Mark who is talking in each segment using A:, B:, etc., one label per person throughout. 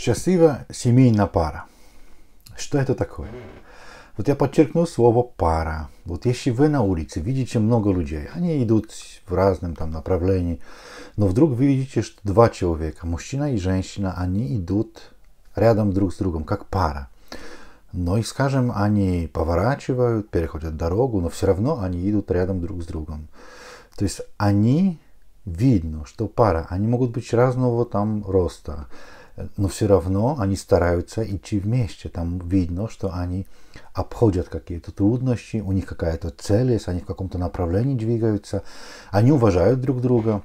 A: Счастлива семейная пара. Что это такое? Вот я подчеркну слово «пара». Вот если вы на улице видите много людей, они идут в разном там направлении, но вдруг вы видите, что два человека, мужчина и женщина, они идут рядом друг с другом, как пара. Но и, скажем, они поворачивают, переходят дорогу, но все равно они идут рядом друг с другом. То есть они видно, что пара, они могут быть разного там роста, но все равно они стараются идти вместе. Там видно, что они обходят какие-то трудности, у них какая-то цель есть, они в каком-то направлении двигаются, они уважают друг друга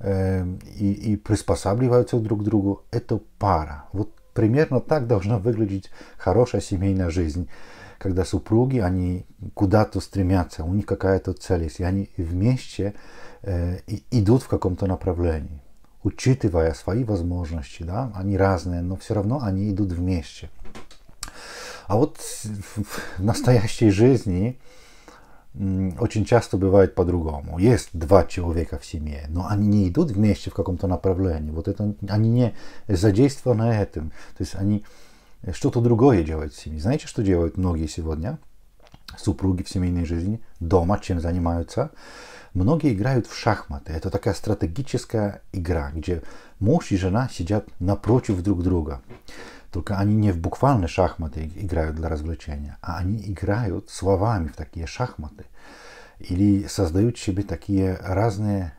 A: э, и, и приспосабливаются друг к другу. Это пара. Вот примерно так должна выглядеть хорошая семейная жизнь, когда супруги, они куда-то стремятся, у них какая-то цель есть, и они вместе э, идут в каком-то направлении учитывая свои возможности, да, они разные, но все равно они идут вместе. А вот в настоящей жизни очень часто бывает по-другому. Есть два человека в семье, но они не идут вместе в каком-то направлении. Вот это, они не задействованы этим. То есть они что-то другое делают в семье. Знаете, что делают многие сегодня? Супруги в семейной жизни дома, чем занимаются? Многие играют в шахматы. Это такая стратегическая игра, где муж и жена сидят напротив друг друга. Только они не в буквальные шахматы играют для развлечения, а они играют словами в такие шахматы. Или создают себе такие разные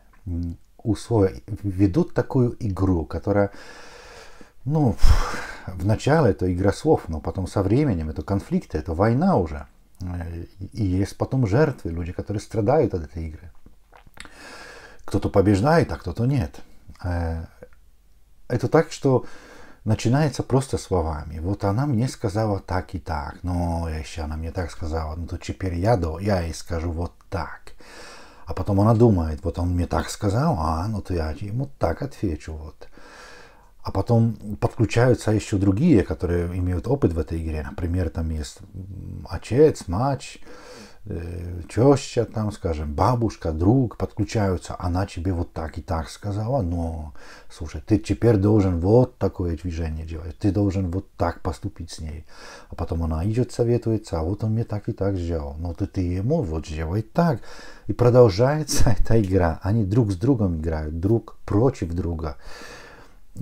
A: условия. Ведут такую игру, которая, ну, вначале это игра слов, но потом со временем это конфликты, это война уже. Э, и есть потом жертвы, люди, которые страдают от этой игры кто-то побеждает, а кто-то нет. Э, это так, что начинается просто словами. Вот она мне сказала так и так, но еще она мне так сказала, ну то теперь я, до, я ей скажу вот так. А потом она думает, вот он мне так сказал, а, ну то я ему так отвечу, вот. А потом подключаются еще другие, которые имеют опыт в этой игре. Например, там есть отец, мать, Э, теща, там, скажем, бабушка, друг подключаются, она тебе вот так и так сказала, но, слушай, ты теперь должен вот такое движение делать, ты должен вот так поступить с ней. А потом она идет, советуется, а вот он мне так и так сделал, Ну ты, ты ему вот сделай так. И продолжается эта игра, они друг с другом играют, друг против друга.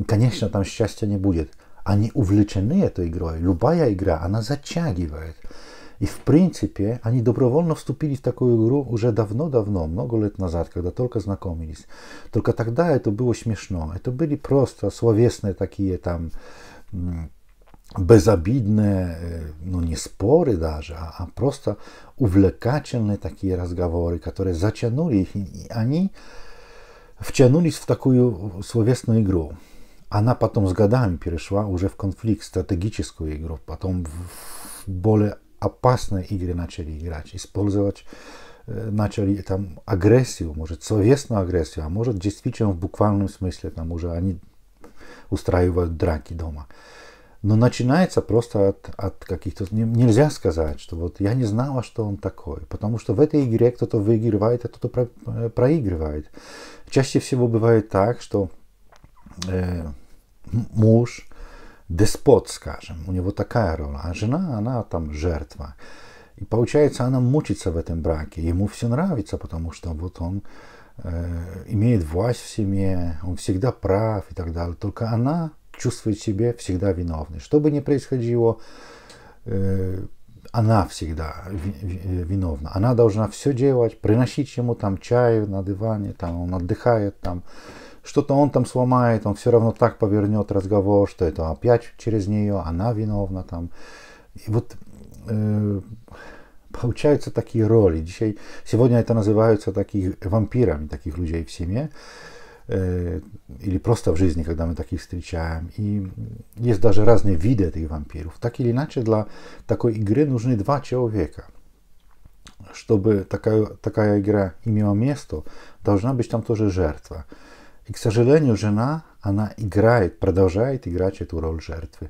A: Конечно, там счастья не будет. Они увлечены этой игрой. Любая игра, она затягивает. И в принципе они добровольно вступили в такую игру уже давно-давно, много лет назад, когда только знакомились. Только тогда это было смешно. Это были просто словесные такие там безобидные, ну не споры даже, а просто увлекательные такие разговоры, которые затянули их, и они втянулись в такую словесную игру. Она потом с годами перешла уже в конфликт, стратегическую игру, потом в более опасные игры начали играть, использовать э, начали там агрессию, может, совестную агрессию, а может, действительно в буквальном смысле, там уже они устраивают драки дома. Но начинается просто от, от каких-то... Нельзя сказать, что вот я не знала, что он такой. Потому что в этой игре кто-то выигрывает, а кто-то про, э, проигрывает. Чаще всего бывает так, что э, муж деспот, скажем, у него такая роль, а жена, она там жертва. И получается, она мучится в этом браке, ему все нравится, потому что вот он э, имеет власть в семье, он всегда прав и так далее, только она чувствует себя всегда виновной. Что бы ни происходило, э, она всегда виновна. Она должна все делать, приносить ему там чаю на диване, там он отдыхает там что-то он там сломает, он все равно так повернет разговор, что это опять через нее, она виновна там. И вот э, получаются такие роли. сегодня это называются такие вампирами, таких людей в семье э, или просто в жизни, когда мы таких встречаем. И есть даже разные виды этих вампиров. Так или иначе, для такой игры нужны два человека. Чтобы такая, такая игра имела место, должна быть там тоже жертва. И, к сожалению, жена, она играет, продолжает играть эту роль жертвы.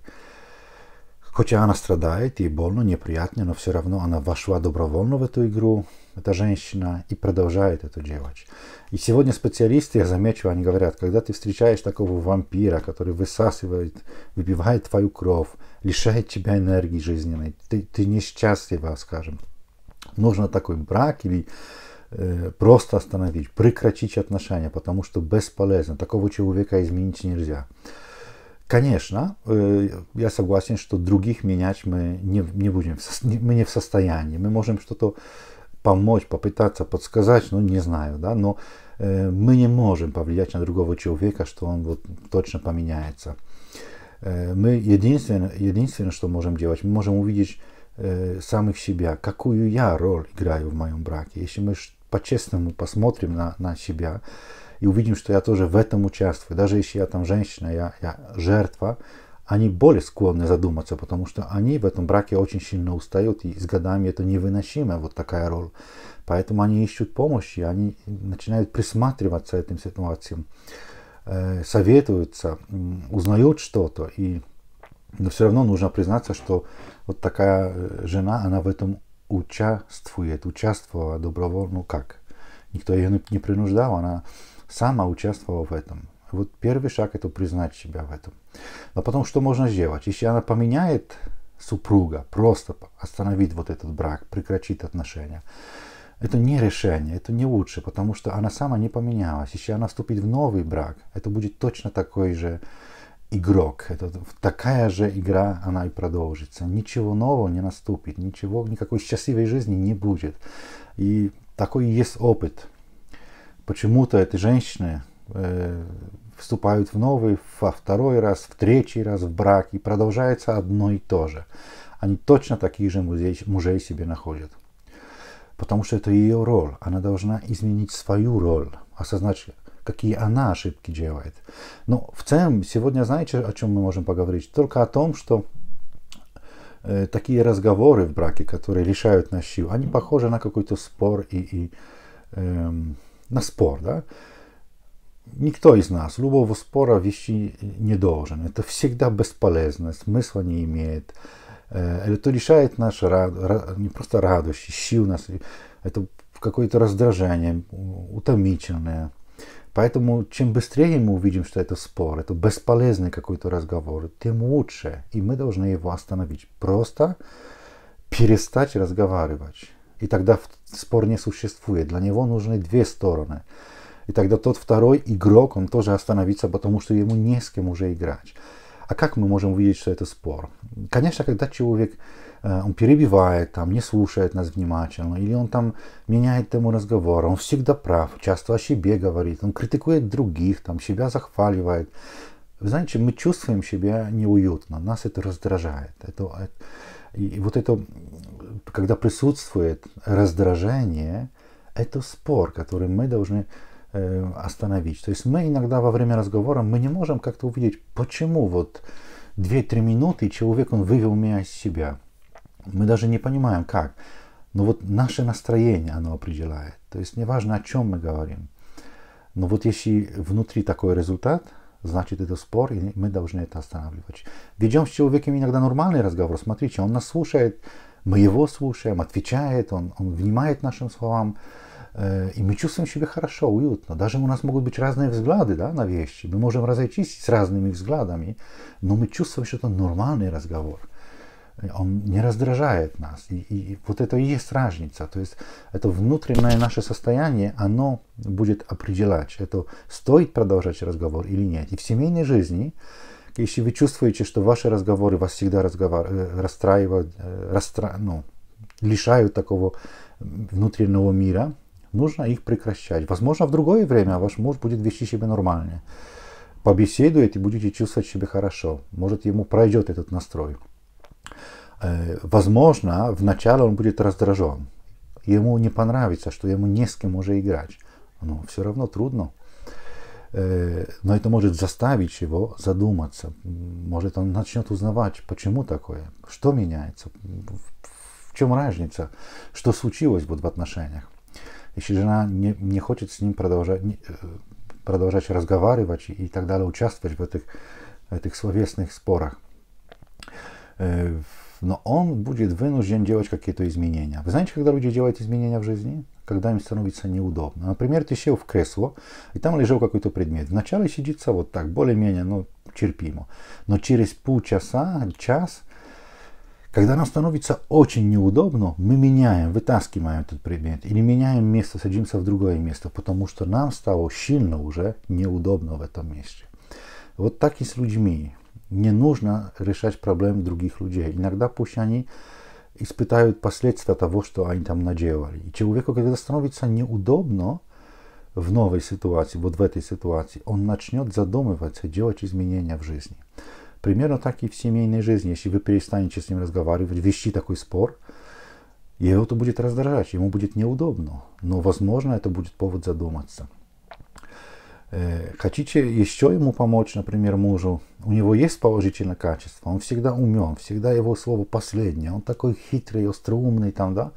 A: Хотя она страдает, ей больно, неприятно, но все равно она вошла добровольно в эту игру, эта женщина, и продолжает это делать. И сегодня специалисты, я замечу, они говорят, когда ты встречаешь такого вампира, который высасывает, выбивает твою кровь, лишает тебя энергии жизненной, ты, ты несчастлива, скажем. Нужно такой брак или просто остановить, прекратить отношения, потому что бесполезно, такого человека изменить нельзя. Конечно, я согласен, что других менять мы не, не будем, мы не в состоянии. Мы можем что-то помочь, попытаться подсказать, ну не знаю, да, но мы не можем повлиять на другого человека, что он вот точно поменяется. Мы единственное, единственное, что можем делать, мы можем увидеть э, самих себя, какую я роль играю в моем браке. Если мы по-честному посмотрим на, на себя и увидим, что я тоже в этом участвую, даже если я там женщина, я, я жертва, они более склонны задуматься, потому что они в этом браке очень сильно устают, и с годами это невыносимая вот такая роль. Поэтому они ищут помощи, они начинают присматриваться этим ситуациям, э, советуются, узнают что-то, и но все равно нужно признаться, что вот такая э, жена, она в этом участвует, участвовала добровольно ну как? Никто ее не принуждал, она сама участвовала в этом. Вот первый шаг – это признать себя в этом. Но а потом что можно сделать? Если она поменяет супруга, просто остановит вот этот брак, прекратит отношения, это не решение, это не лучше, потому что она сама не поменялась. Если она вступит в новый брак, это будет точно такой же игрок. Это такая же игра, она и продолжится. Ничего нового не наступит, ничего, никакой счастливой жизни не будет. И такой есть опыт. Почему-то эти женщины э, вступают в новый, во второй раз, в третий раз в брак, и продолжается одно и то же. Они точно такие же музей, мужей себе находят. Потому что это ее роль. Она должна изменить свою роль, осознать, какие она ошибки делает. Но в целом сегодня знаете, о чем мы можем поговорить? Только о том, что э, такие разговоры в браке, которые решают наш они похожи на какой-то спор и, и э, на спор, да? Никто из нас любого спора вещи не должен. Это всегда бесполезно, смысла не имеет. Э, это лишает нас рад... не просто радости, сил нас. Это какое-то раздражение, утомительное. Поэтому чем быстрее мы увидим, что это спор, это бесполезный какой-то разговор, тем лучше. И мы должны его остановить. Просто перестать разговаривать. И тогда спор не существует. Для него нужны две стороны. И тогда тот второй игрок, он тоже остановится, потому что ему не с кем уже играть. А как мы можем увидеть, что это спор? Конечно, когда человек э, он перебивает, там, не слушает нас внимательно, или он там меняет тему разговора, он всегда прав, часто о себе говорит, он критикует других, там, себя захваливает. Вы знаете, мы чувствуем себя неуютно, нас это раздражает. Это, э, и вот это, когда присутствует раздражение, это спор, который мы должны Э, остановить. То есть мы иногда во время разговора мы не можем как-то увидеть, почему вот 2-3 минуты человек он вывел меня из себя. Мы даже не понимаем как. Но вот наше настроение оно определяет. То есть неважно о чем мы говорим. Но вот если внутри такой результат, значит это спор, и мы должны это останавливать. Ведем с человеком иногда нормальный разговор. Смотрите, он нас слушает, мы его слушаем, отвечает, он, он внимает нашим словам. Э, и мы чувствуем себя хорошо, уютно. Даже у нас могут быть разные взгляды да, на вещи. Мы можем разойтись с разными взглядами, но мы чувствуем, что это нормальный разговор. Он не раздражает нас. И, и, вот это и есть разница. То есть это внутреннее наше состояние, оно будет определять, это стоит продолжать разговор или нет. И в семейной жизни если вы чувствуете, что ваши разговоры вас всегда разговор, э, расстраивают, э, расстра, ну, лишают такого внутреннего мира, нужно их прекращать. Возможно, в другое время ваш муж будет вести себя нормально. Побеседуете, будете чувствовать себя хорошо. Может, ему пройдет этот настрой. Э, возможно, вначале он будет раздражен. Ему не понравится, что ему не с кем уже играть. Но все равно трудно. Э, но это может заставить его задуматься. Может, он начнет узнавать, почему такое, что меняется, в чем разница, что случилось бы в отношениях если жена не, не хочет с ним продолжать, не, э, продолжать разговаривать и так далее, участвовать в этих, этих словесных спорах, э, но он будет вынужден делать какие-то изменения. Вы знаете, когда люди делают изменения в жизни? Когда им становится неудобно. Например, ты сел в кресло, и там лежал какой-то предмет. Вначале сидится вот так, более-менее, ну, терпимо. Но через полчаса, час – когда нам становится очень неудобно, мы меняем, вытаскиваем этот предмет или меняем место, садимся в другое место, потому что нам стало сильно уже неудобно в этом месте. Вот так и с людьми. Не нужно решать проблемы других людей. Иногда пусть они испытают последствия того, что они там наделали. И человеку, когда становится неудобно в новой ситуации, вот в этой ситуации, он начнет задумываться, делать изменения в жизни. Примерно так и в семейной жизни. Если вы перестанете с ним разговаривать, вести такой спор, его это будет раздражать, ему будет неудобно. Но, возможно, это будет повод задуматься. Э, хотите еще ему помочь, например, мужу? У него есть положительное качество, он всегда умен, всегда его слово последнее, он такой хитрый, остроумный там, да?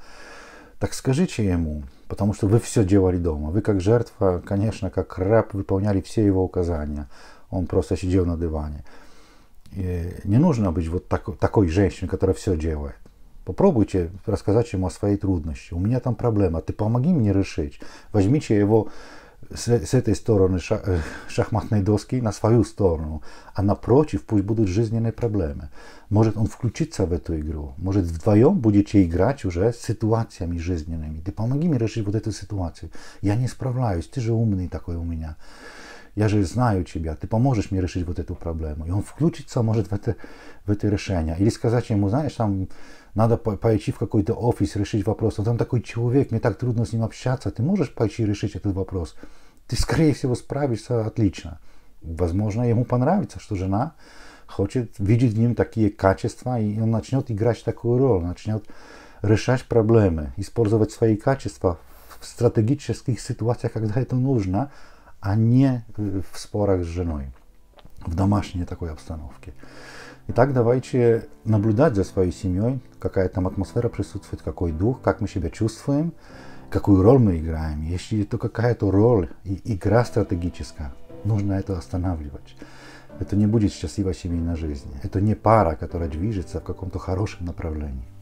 A: Так скажите ему, потому что вы все делали дома. Вы как жертва, конечно, как раб выполняли все его указания. Он просто сидел на диване не нужно быть вот такой, такой женщиной, которая все делает. Попробуйте рассказать ему о своей трудности. У меня там проблема, ты помоги мне решить. Возьмите его с, с этой стороны шах, э, шахматной доски на свою сторону, а напротив пусть будут жизненные проблемы. Может он включится в эту игру, может вдвоем будете играть уже с ситуациями жизненными. Ты помоги мне решить вот эту ситуацию. Я не справляюсь, ты же умный такой у меня я же знаю тебя, ты поможешь мне решить вот эту проблему. И он включится, может, в это, в это решение. Или сказать ему, знаешь, там надо пойти в какой-то офис решить вопрос. Он там такой человек, мне так трудно с ним общаться, ты можешь пойти решить этот вопрос? Ты, скорее всего, справишься отлично. Возможно, ему понравится, что жена хочет видеть в нем такие качества, и он начнет играть такую роль, начнет решать проблемы, использовать свои качества в стратегических ситуациях, когда это нужно, а не э, в спорах с женой, в домашней такой обстановке. Итак, давайте наблюдать за своей семьей, какая там атмосфера присутствует, какой дух, как мы себя чувствуем, какую роль мы играем. Если это какая-то роль, и игра стратегическая, нужно это останавливать. Это не будет счастливой семейной жизни. Это не пара, которая движется в каком-то хорошем направлении.